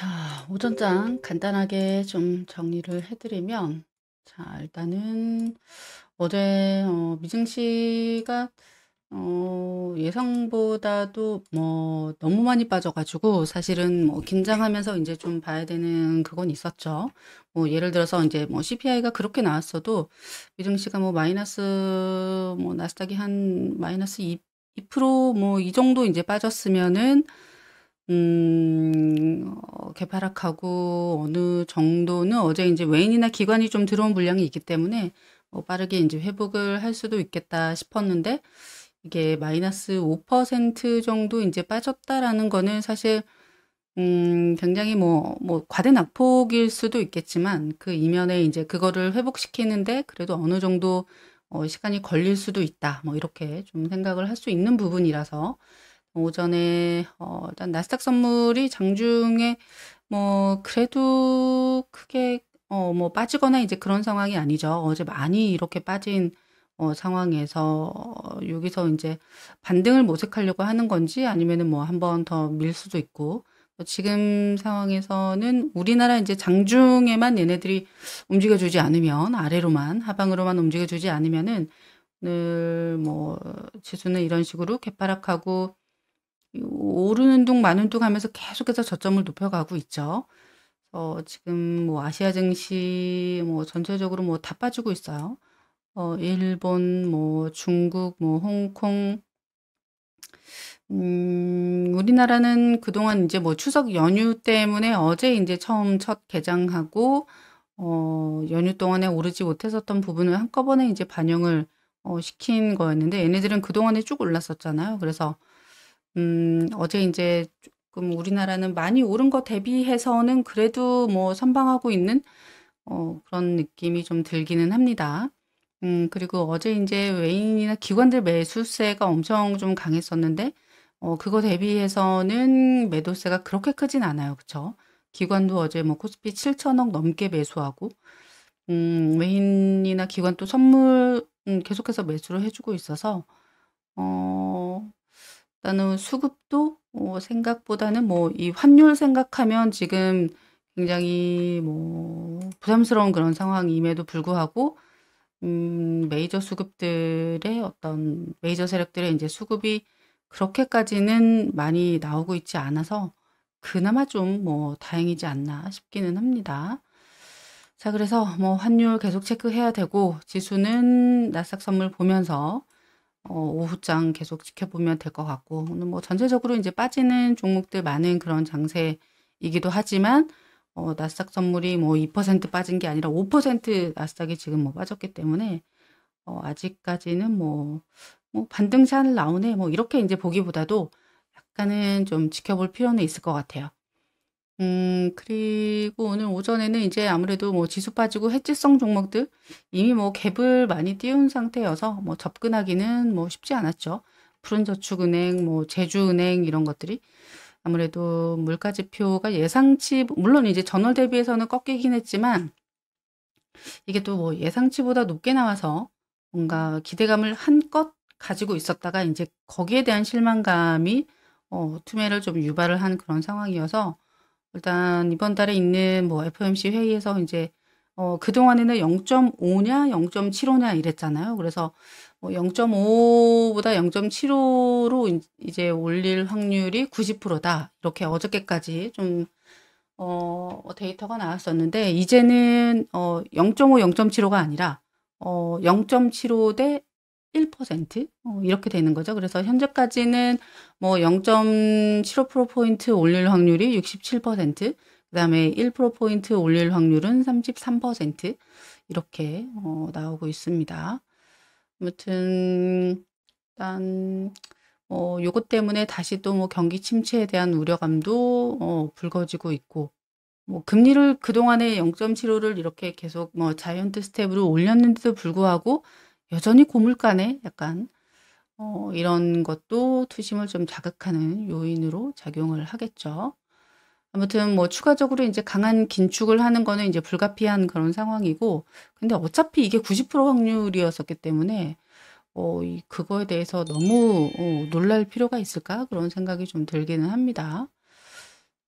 자, 오전장 간단하게 좀 정리를 해드리면, 자, 일단은 어제 어, 미증씨가 어, 예상보다도 뭐 너무 많이 빠져가지고 사실은 뭐 긴장하면서 이제 좀 봐야 되는 그건 있었죠. 뭐 예를 들어서 이제 뭐 CPI가 그렇게 나왔어도 미증씨가뭐 마이너스 뭐 나스닥이 한 마이너스 2%뭐 이 정도 이제 빠졌으면은 음, 어, 개파락하고 어느 정도는 어제 이제 외인이나 기관이 좀 들어온 분량이 있기 때문에 어, 빠르게 이제 회복을 할 수도 있겠다 싶었는데 이게 마이너스 5% 정도 이제 빠졌다라는 거는 사실 음, 굉장히 뭐, 뭐, 과대 낙폭일 수도 있겠지만, 그 이면에 이제 그거를 회복시키는데 그래도 어느 정도 어, 시간이 걸릴 수도 있다. 뭐, 이렇게 좀 생각을 할 수 있는 부분이라서, 오전에 어, 일단 나스닥 선물이 장중에 뭐 그래도 크게 어, 뭐 빠지거나 이제 그런 상황이 아니죠. 어제 많이 이렇게 빠진 어, 상황에서 어, 여기서 이제 반등을 모색하려고 하는 건지 아니면은 뭐한번 더 밀 수도 있고 지금 상황에서는 우리나라 이제 장중에만 얘네들이 움직여주지 않으면 아래로만 하방으로만 움직여주지 않으면은 늘뭐 지수는 이런 식으로 개파락하고 오르는 둥 마는 둥 하면서 계속해서 저점을 높여가고 있죠. 어, 지금 뭐 아시아 증시 뭐 전체적으로 뭐 다 빠지고 있어요. 어, 일본, 뭐 중국, 뭐 홍콩, 음, 우리나라는 그동안 이제 뭐 추석 연휴 때문에 어제 이제 처음 첫 개장하고, 어, 연휴 동안에 오르지 못했었던 부분을 한꺼번에 이제 반영을 어, 시킨 거였는데, 얘네들은 그동안에 쭉 올랐었잖아요. 그래서 음, 어제 이제 조금 우리나라는 많이 오른 거 대비해서는 그래도 뭐 선방하고 있는 어, 그런 느낌이 좀 들기는 합니다. 음, 그리고 어제 이제 외인이나 기관들 매수세가 엄청 좀 강했었는데, 어, 그거 대비해서는 매도세가 그렇게 크진 않아요. 그쵸? 기관도 어제 뭐 코스피 7천억 넘게 매수하고, 음, 외인이나 기관 또 선물 음, 계속해서 매수를 해주고 있어서, 어, 일단은 수급도 어, 생각보다는 뭐 이 환율 생각하면 지금 굉장히 뭐 부담스러운 그런 상황임에도 불구하고 음, 메이저 수급들의 어떤 메이저 세력들의 이제 수급이 그렇게까지는 많이 나오고 있지 않아서 그나마 좀 뭐 다행이지 않나 싶기는 합니다. 자, 그래서 뭐 환율 계속 체크해야 되고 지수는 나스닥 선물 보면서 어, 오후장 계속 지켜보면 될 것 같고 오늘 뭐 전체적으로 이제 빠지는 종목들 많은 그런 장세이기도 하지만 어, 나스닥 선물이 뭐 2% 빠진 게 아니라 5% 나스닥이 지금 뭐 빠졌기 때문에 어, 아직까지는 뭐, 뭐 반등샷 나오네 뭐 이렇게 이제 보기보다도 약간은 좀 지켜볼 필요는 있을 것 같아요. 음, 그리고 오늘 오전에는 이제 아무래도 뭐 지수 빠지고 해지성 종목들 이미 뭐 갭을 많이 띄운 상태여서 뭐 접근하기는 뭐 쉽지 않았죠. 푸른저축은행, 뭐 제주은행 이런 것들이 아무래도 물가지표가 예상치 물론 이제 전월 대비해서는 꺾이긴 했지만 이게 또 뭐 예상치보다 높게 나와서 뭔가 기대감을 한껏 가지고 있었다가 이제 거기에 대한 실망감이 어, 투매를 좀 유발을 한 그런 상황이어서 일단 이번 달에 있는 뭐 FOMC 회의에서 이제 어, 그동안에는 0.5냐 0.75냐 이랬잖아요. 그래서 뭐 0.5보다 0.75로 이제 올릴 확률이 90%다. 이렇게 어저께까지 좀 어, 데이터가 나왔었는데 이제는 어, 0.5, 0.75가 아니라 어, 0.75대 1% 어, 이렇게 되는 거죠. 그래서 현재까지는 뭐 0.75%포인트 올릴 확률이 67%, 그 다음에 1%포인트 올릴 확률은 33% 이렇게 어, 나오고 있습니다. 아무튼 일단 뭐, 요것 때문에 다시 또 뭐 경기 침체에 대한 우려감도 어, 불거지고 있고 뭐 금리를 그동안에 0.75를 이렇게 계속 뭐 자이언트 스텝으로 올렸는데도 불구하고 여전히 고물가네 약간 어, 이런 것도 투심을 좀 자극하는 요인으로 작용을 하겠죠. 아무튼 뭐 추가적으로 이제 강한 긴축을 하는 거는 이제 불가피한 그런 상황이고 근데 어차피 이게 90% 확률이었었기 때문에 어, 이, 그거에 대해서 너무 어, 놀랄 필요가 있을까 그런 생각이 좀 들기는 합니다.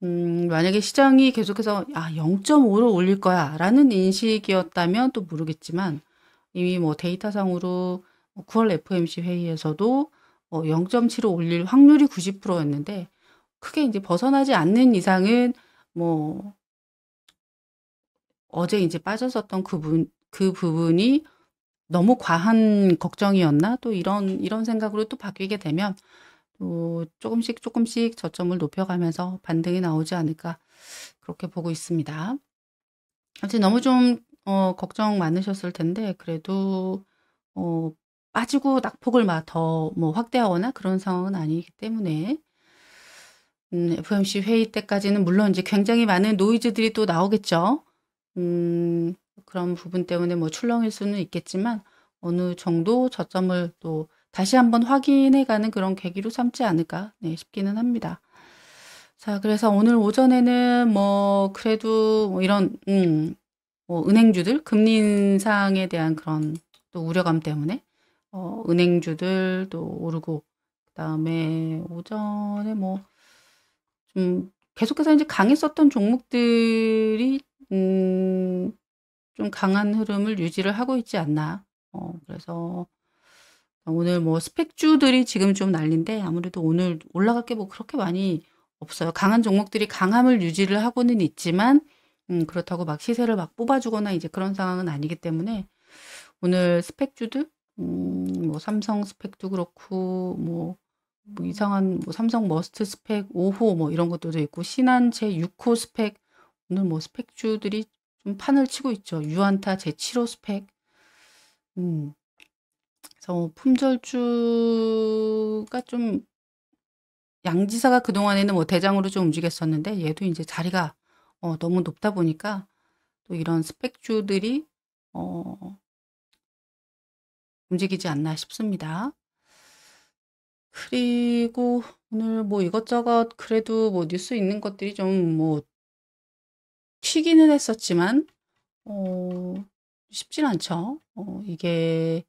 음, 만약에 시장이 계속해서 아 0.5로 올릴 거야 라는 인식이었다면 또 모르겠지만 이미 뭐 데이터상으로 9월 뭐 FOMC 회의에서도 어0.75 뭐 올릴 확률이 90%였는데 크게 이제 벗어나지 않는 이상은 뭐 어제 이제 빠졌었던 그분 그 부분이 너무 과한 걱정이었나 또 이런 이런 생각으로 또 바뀌게 되면 또 조금씩 조금씩 저점을 높여가면서 반등이 나오지 않을까 그렇게 보고 있습니다. 아무튼 너무 좀어 걱정 많으셨을 텐데 그래도 어 빠지고 낙폭을 막더뭐 확대하거나 그런 상황은 아니기 때문에 음, FOMC 회의 때까지는 물론 이제 굉장히 많은 노이즈들이 또 나오겠죠. 음, 그런 부분 때문에 뭐 출렁일 수는 있겠지만 어느 정도 저점을 또 다시 한번 확인해가는 그런 계기로 삼지 않을까 네, 싶기는 합니다. 자, 그래서 오늘 오전에는 뭐 그래도 뭐 이런 음, 뭐 은행주들 금리 인상에 대한 그런 또 우려감 때문에 어, 은행주들도 오르고 그다음에 오전에 뭐 좀 계속해서 이제 강했었던 종목들이 음, 좀 강한 흐름을 유지를 하고 있지 않나. 어, 그래서 오늘 뭐 스펙주들이 지금 좀 난린데 아무래도 오늘 올라갈 게 뭐 그렇게 많이 없어요. 강한 종목들이 강함을 유지를 하고는 있지만 음, 그렇다고 막 시세를 막 뽑아주거나 이제 그런 상황은 아니기 때문에 오늘 스펙주들, 음, 뭐 삼성 스펙도 그렇고, 뭐, 뭐 이상한 뭐 삼성 머스트 스펙 5호 뭐 이런 것들도 있고, 신한제 6호 스펙, 오늘 뭐 스펙주들이 좀 판을 치고 있죠. 유한타 제7호 스펙. 음. 그래서 뭐 품절주가 좀 양지사가 그동안에는 뭐 대장으로 좀 움직였었는데 얘도 이제 자리가 어, 너무 높다 보니까 또 이런 스펙주들이 어, 움직이지 않나 싶습니다. 그리고 오늘 뭐 이것저것 그래도 뭐 뉴스 있는 것들이 좀뭐 튀기는 했었지만 어, 쉽진 않죠. 어, 이게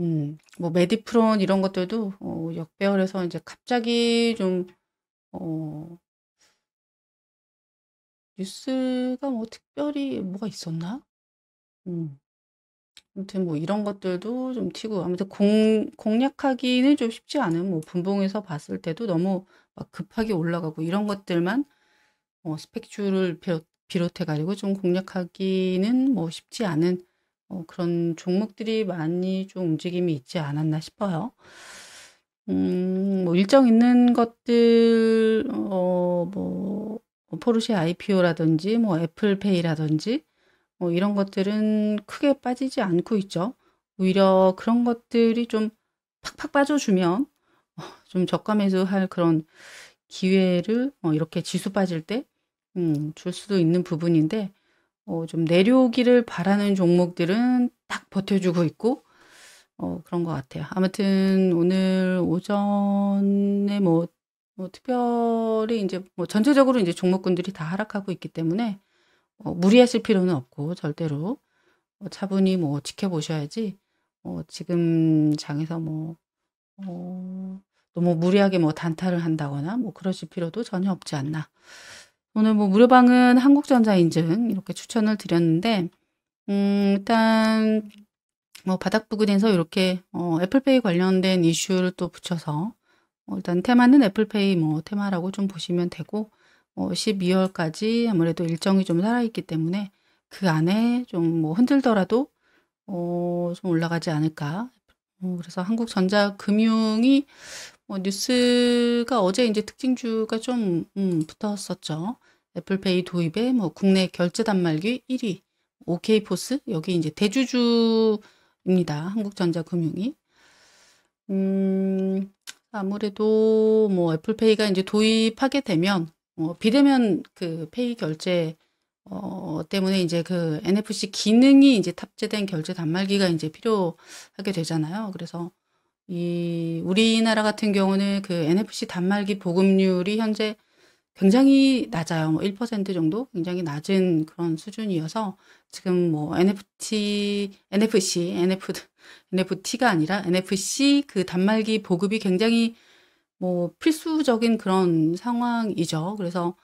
음, 뭐 메디프론 이런 것들도 어, 역배열에서 이제 갑자기 좀 어, 뉴스가 뭐 특별히 뭐가 있었나? 음. 아무튼 뭐 이런 것들도 좀 튀고 아무튼 공, 공략하기는 좀 쉽지 않은 뭐 분봉에서 봤을 때도 너무 막 급하게 올라가고 이런 것들만 어, 스펙줄을 비롯, 비롯해가지고 좀 공략하기는 뭐 쉽지 않은 어, 그런 종목들이 많이 좀 움직임이 있지 않았나 싶어요. 음, 뭐 일정 있는 것들, 어, 뭐, 뭐 포르쉐 IPO라든지 뭐 애플페이라든지 뭐 이런 것들은 크게 빠지지 않고 있죠. 오히려 그런 것들이 좀 팍팍 빠져주면 어, 좀 저가 매수할 그런 기회를 뭐 이렇게 지수 빠질 때줄 음, 수도 있는 부분인데 어, 좀 내려오기를 바라는 종목들은 딱 버텨주고 있고 어, 그런 것 같아요. 아무튼 오늘 오전에 뭐뭐 특별히 이제 뭐 전체적으로 이제 종목군들이 다 하락하고 있기 때문에 어, 무리하실 필요는 없고 절대로 어, 차분히 뭐 지켜보셔야지 어, 지금 장에서 뭐 어, 너무 뭐 무리하게 뭐 단타를 한다거나 뭐 그러실 필요도 전혀 없지 않나. 오늘 뭐 무료방은 한국전자인증 이렇게 추천을 드렸는데 음, 일단 뭐 바닥 부근에서 이렇게 어, 애플페이 관련된 이슈를 또 붙여서 뭐 일단 테마는 애플페이 뭐 테마라고 좀 보시면 되고 어, 뭐 12월까지 아무래도 일정이 좀 살아있기 때문에 그 안에 좀 뭐 흔들더라도 어, 좀 올라가지 않을까. 어, 그래서 한국전자금융이 뭐 뉴스가 어제 이제 특징주가 좀 음, 붙었었죠. 애플페이 도입에 뭐 국내 결제 단말기 1위, OK포스 여기 이제 대주주입니다. 한국전자금융이. 음, 아무래도 뭐 애플페이가 이제 도입하게 되면 어, 비대면 그 페이 결제 어, 때문에 이제 그 NFC 기능이 이제 탑재된 결제 단말기가 이제 필요하게 되잖아요. 그래서 이 우리나라 같은 경우는 그 NFC 단말기 보급률이 현재 굉장히 낮아요. 뭐 1% 정도 굉장히 낮은 그런 수준이어서 지금 뭐 NFT, NFC, NF, NFT가 아니라 NFC 그 단말기 보급이 굉장히 뭐 필수적인 그런 상황이죠. 그래서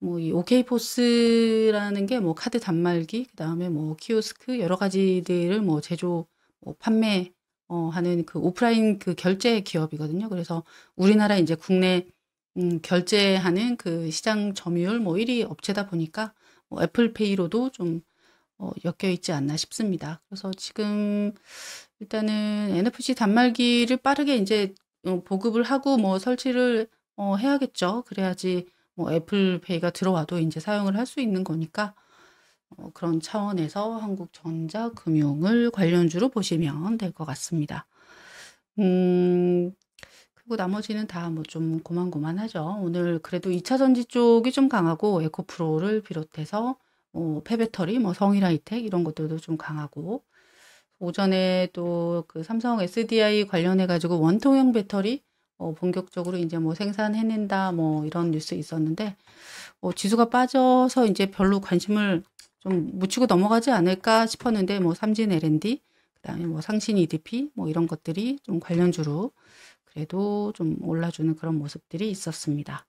뭐 이 오케이포스라는 게 뭐 카드 단말기, 그 다음에 뭐 키오스크 여러 가지들을 뭐 제조, 뭐 판매, 어, 하는 그 오프라인 그 결제 기업이거든요. 그래서 우리나라 이제 국내 음, 결제하는 그 시장 점유율 뭐 1위 업체다 보니까 뭐 애플페이로도 좀 어, 엮여 있지 않나 싶습니다. 그래서 지금 일단은 NFC 단말기를 빠르게 이제 어, 보급을 하고 뭐 설치를 어, 해야겠죠. 그래야지 뭐 애플페이가 들어와도 이제 사용을 할 수 있는 거니까 어, 그런 차원에서 한국전자금융을 관련주로 보시면 될 것 같습니다. 음, 그리고 나머지는 다 뭐 좀 고만고만하죠. 오늘 그래도 2차 전지 쪽이 좀 강하고 에코프로를 비롯해서 뭐 폐배터리, 뭐성일아이텍 이런 것들도 좀 강하고 오전에 또 그 삼성 SDI 관련해 가지고 원통형 배터리 어, 본격적으로 이제 뭐 생산해낸다 뭐 이런 뉴스 있었는데 어, 지수가 빠져서 이제 별로 관심을 좀 묻히고 넘어가지 않을까 싶었는데 뭐 삼진 L&D 그다음에 뭐 상신 EDP 뭐 이런 것들이 좀 관련주로 그래도 좀 올라주는 그런 모습들이 있었습니다.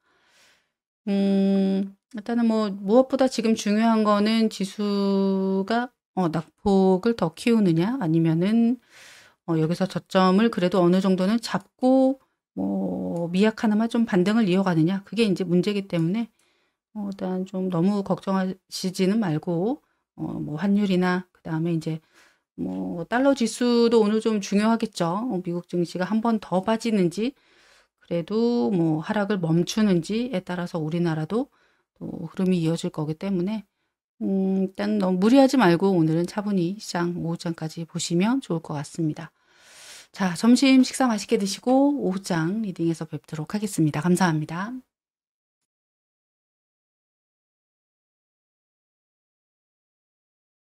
음, 일단은 뭐 무엇보다 지금 중요한 거는 지수가 어, 낙폭을 더 키우느냐 아니면은 어, 여기서 저점을 그래도 어느 정도는 잡고 뭐 미약 하나만 좀 반등을 이어가느냐 그게 이제 문제기 때문에 어, 일단 좀 너무 걱정하시지는 말고 어, 뭐 환율이나 그 다음에 이제 뭐 달러 지수도 오늘 좀 중요하겠죠. 어, 미국 증시가 한 번 더 빠지는지 그래도 뭐 하락을 멈추는지에 따라서 우리나라도 또 흐름이 이어질 거기 때문에 음, 일단 너무 무리하지 말고 오늘은 차분히 시장 오후장까지 보시면 좋을 것 같습니다. 자, 점심 식사 맛있게 드시고 오후장 리딩에서 뵙도록 하겠습니다. 감사합니다.